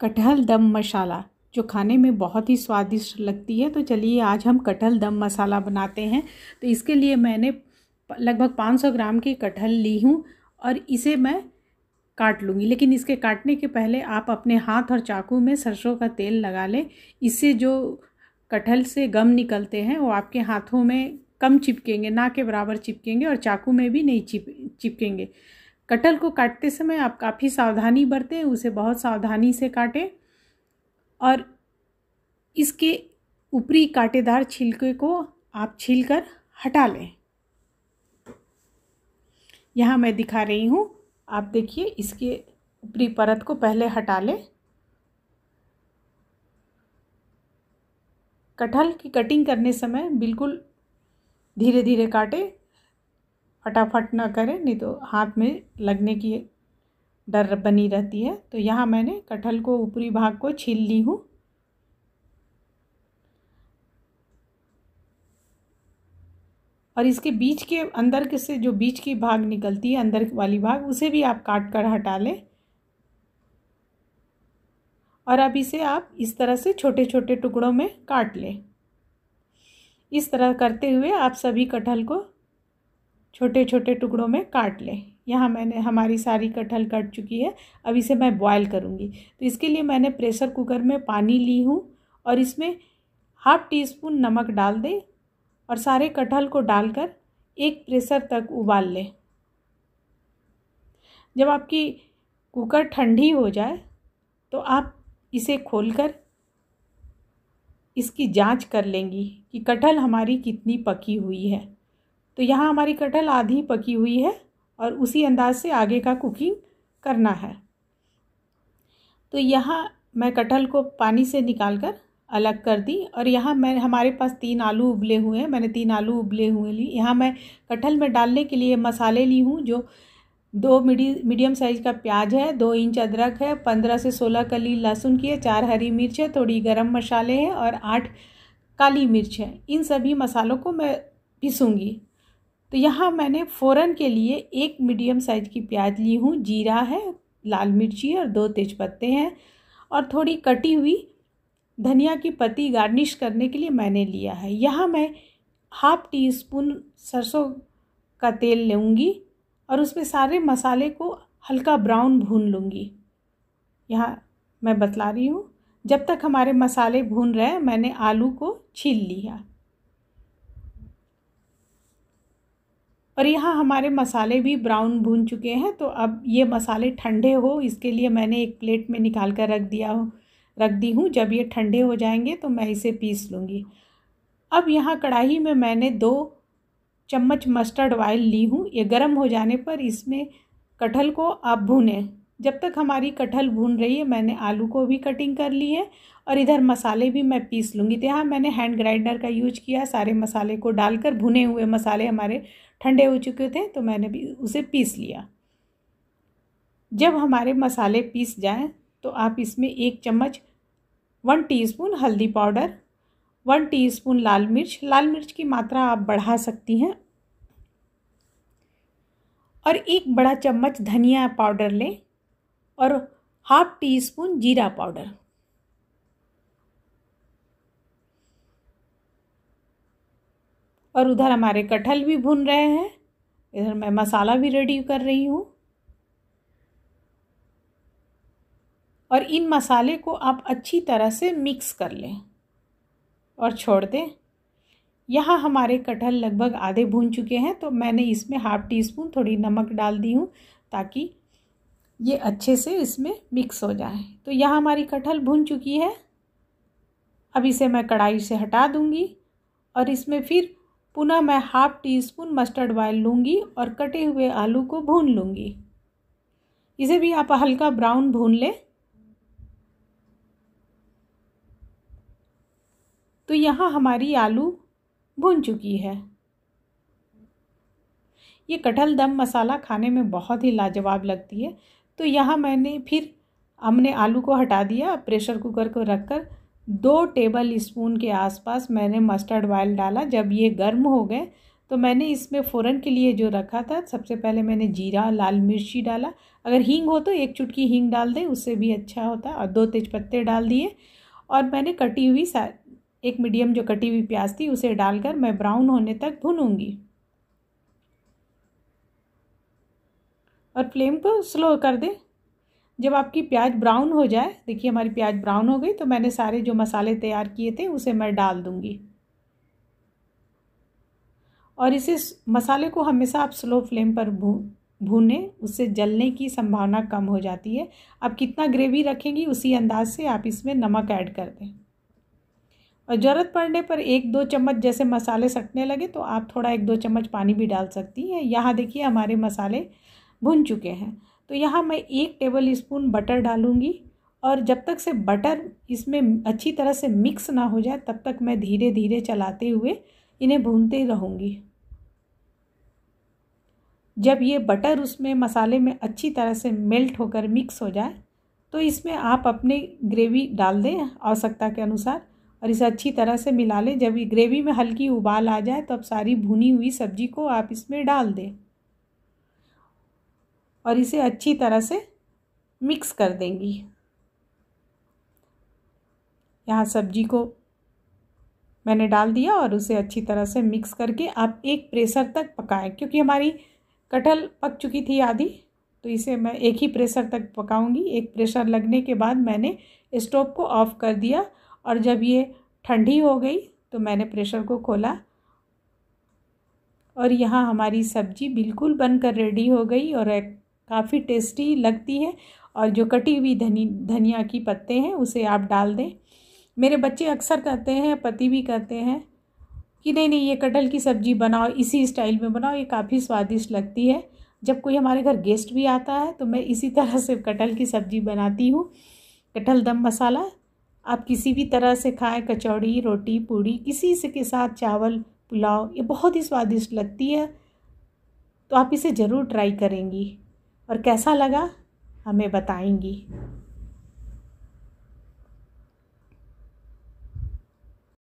कटहल दम मसाला जो खाने में बहुत ही स्वादिष्ट लगती है तो चलिए आज हम कटहल दम मसाला बनाते हैं तो इसके लिए मैंने लगभग 500 ग्राम की कटहल ली हूँ और इसे मैं काट लूँगी लेकिन इसके काटने के पहले आप अपने हाथ और चाकू में सरसों का तेल लगा लें इससे जो कटहल से गम निकलते हैं वो आपके हाथों में कम चिपकेंगे ना के बराबर चिपकेंगे और चाकू में भी नहीं चिप चिपकेंगे कटहल को काटते समय आप काफ़ी सावधानी बरतें उसे बहुत सावधानी से काटें और इसके ऊपरी कांटेदार छिलके को आप छील कर हटा लें यहाँ मैं दिखा रही हूँ आप देखिए इसके ऊपरी परत को पहले हटा लें कटहल की कटिंग करने समय बिल्कुल धीरे धीरे काटें फटाफट ना करें नहीं तो हाथ में लगने की डर बनी रहती है तो यहाँ मैंने कटहल को ऊपरी भाग को छील ली हूँ और इसके बीच के अंदर के से जो बीच की भाग निकलती है अंदर वाली भाग उसे भी आप काट कर हटा लें और अब इसे आप इस तरह से छोटे छोटे टुकड़ों में काट लें इस तरह करते हुए आप सभी कटहल को छोटे छोटे टुकड़ों में काट लें यहाँ मैंने हमारी सारी कटहल कट चुकी है अब इसे मैं बॉयल करूँगी तो इसके लिए मैंने प्रेशर कुकर में पानी ली हूँ और इसमें हाफ़ टी स्पून नमक डाल दें और सारे कटहल को डालकर एक प्रेशर तक उबाल लें जब आपकी कुकर ठंडी हो जाए तो आप इसे खोलकर इसकी जांच कर लेंगी कि कटहल हमारी कितनी पकी हुई है तो यहाँ हमारी कटहल आधी पकी हुई है और उसी अंदाज से आगे का कुकिंग करना है तो यहाँ मैं कटहल को पानी से निकाल कर अलग कर दी और यहाँ मैं हमारे पास तीन आलू उबले हुए हैं मैंने तीन आलू उबले हुए ली यहाँ मैं कटहल में डालने के लिए मसाले ली हूँ जो दो मीडी मीडियम साइज़ का प्याज है दो इंच अदरक है पंद्रह से सोलह कली लहसुन की है चार हरी मिर्च है थोड़ी गरम मसाले हैं और आठ काली मिर्च है इन सभी मसालों को मैं पीसूँगी तो यहाँ मैंने फ़ौरन के लिए एक मीडियम साइज़ की प्याज ली हूँ जीरा है लाल मिर्ची और दो तेज़पत्ते हैं और थोड़ी कटी हुई धनिया की पत्ती गार्निश करने के लिए मैंने लिया है यहाँ मैं हाफ़ टी स्पून सरसों का तेल लूँगी और उसमें सारे मसाले को हल्का ब्राउन भून लूँगी यहाँ मैं बतला रही हूँ जब तक हमारे मसाले भून रहे हैं मैंने आलू को छील लिया और यहाँ हमारे मसाले भी ब्राउन भून चुके हैं तो अब ये मसाले ठंडे हो इसके लिए मैंने एक प्लेट में निकाल कर रख दिया हो रख दी हूँ जब ये ठंडे हो जाएंगे तो मैं इसे पीस लूँगी अब यहाँ कढ़ाई में मैंने दो चम्मच मस्टर्ड ऑयल ली हूँ ये गर्म हो जाने पर इसमें कटहल को आप भूनें जब तक हमारी कटहल भून रही है मैंने आलू को भी कटिंग कर ली है और इधर मसाले भी मैं पीस लूँगी तो यहाँ मैंने हैंड ग्राइंडर का यूज किया सारे मसाले को डालकर भुने हुए मसाले हमारे ठंडे हो चुके थे तो मैंने भी उसे पीस लिया जब हमारे मसाले पीस जाएं तो आप इसमें एक चम्मच वन टीस्पून हल्दी पाउडर वन टीस्पून लाल मिर्च लाल मिर्च की मात्रा आप बढ़ा सकती हैं और एक बड़ा चम्मच धनिया पाउडर लें और हाफ टी स्पून जीरा पाउडर और उधर हमारे कटहल भी भुन रहे हैं इधर मैं मसाला भी रेडी कर रही हूँ और इन मसाले को आप अच्छी तरह से मिक्स कर लें और छोड़ दें यहाँ हमारे कटहल लगभग आधे भून चुके हैं तो मैंने इसमें हाफ़ टी स्पून थोड़ी नमक डाल दी हूँ ताकि ये अच्छे से इसमें मिक्स हो जाए तो यह हमारी कटहल भुन चुकी है अब इसे मैं कढ़ाई से हटा दूंगी और इसमें फिर पुनः मैं half teaspoon mustard oil लूँगी और कटे हुए आलू को भून लूँगी इसे भी आप हल्का ब्राउन भून लें तो यहाँ हमारी आलू भून चुकी है ये कटहल दम मसाला खाने में बहुत ही लाजवाब लगती है तो यहाँ मैंने फिर हमने आलू को हटा दिया प्रेशर कुकर को रख कर दो टेबल स्पून के आसपास मैंने मस्टर्ड ऑयल डाला जब ये गर्म हो गए तो मैंने इसमें फ़ौरन के लिए जो रखा था सबसे पहले मैंने जीरा लाल मिर्ची डाला अगर हींग हो तो एक चुटकी हींग डाल दें उससे भी अच्छा होता और दो तेज़पत्ते डाल दिए और मैंने कटी हुई एक मीडियम जो कटी हुई प्याज थी उसे डालकर मैं ब्राउन होने तक भूनूंगी और फ्लेम को तो स्लो कर दें जब आपकी प्याज ब्राउन हो जाए देखिए हमारी प्याज ब्राउन हो गई तो मैंने सारे जो मसाले तैयार किए थे उसे मैं डाल दूँगी और इसे मसाले को हमेशा आप स्लो फ्लेम पर भू भूने उससे जलने की संभावना कम हो जाती है आप कितना ग्रेवी रखेंगी उसी अंदाज से आप इसमें नमक ऐड कर दें और ज़रूरत पड़ने पर एक दो चम्मच जैसे मसाले सटने लगे तो आप थोड़ा एक दो चम्मच पानी भी डाल सकती हैं यहाँ देखिए हमारे मसाले भुन चुके हैं तो यहाँ मैं एक टेबल स्पून बटर डालूँगी और जब तक से बटर इसमें अच्छी तरह से मिक्स ना हो जाए तब तक मैं धीरे धीरे चलाते हुए इन्हें भूनते रहूँगी जब ये बटर उसमें मसाले में अच्छी तरह से मेल्ट होकर मिक्स हो जाए तो इसमें आप अपने ग्रेवी डाल दें आवश्यकता के अनुसार और इसे अच्छी तरह से मिला लें जब ये ग्रेवी में हल्की उबाल आ जाए तो अब सारी भुनी हुई सब्जी को आप इसमें डाल दें और इसे अच्छी तरह से मिक्स कर देंगी यहाँ सब्जी को मैंने डाल दिया और उसे अच्छी तरह से मिक्स करके आप एक प्रेशर तक पकाएं क्योंकि हमारी कटहल पक चुकी थी आधी तो इसे मैं एक ही प्रेशर तक पकाऊंगी एक प्रेशर लगने के बाद मैंने स्टोव को ऑफ़ कर दिया और जब ये ठंडी हो गई तो मैंने प्रेशर को खोला और यहाँ हमारी सब्जी बिल्कुल बनकर रेडी हो गई और एक काफ़ी टेस्टी लगती है और जो कटी हुई धनी धनिया की पत्ते हैं उसे आप डाल दें मेरे बच्चे अक्सर कहते हैं पति भी कहते हैं कि नहीं नहीं ये कटहल की सब्ज़ी बनाओ इसी स्टाइल में बनाओ ये काफ़ी स्वादिष्ट लगती है जब कोई हमारे घर गेस्ट भी आता है तो मैं इसी तरह से कटहल की सब्ज़ी बनाती हूँ कटहल दम मसाला आप किसी भी तरह से खाएं कचौड़ी रोटी पूड़ी किसी से के साथ चावल पुलाव ये बहुत ही स्वादिष्ट लगती है तो आप इसे ज़रूर ट्राई करेंगी और कैसा लगा हमें बताएंगी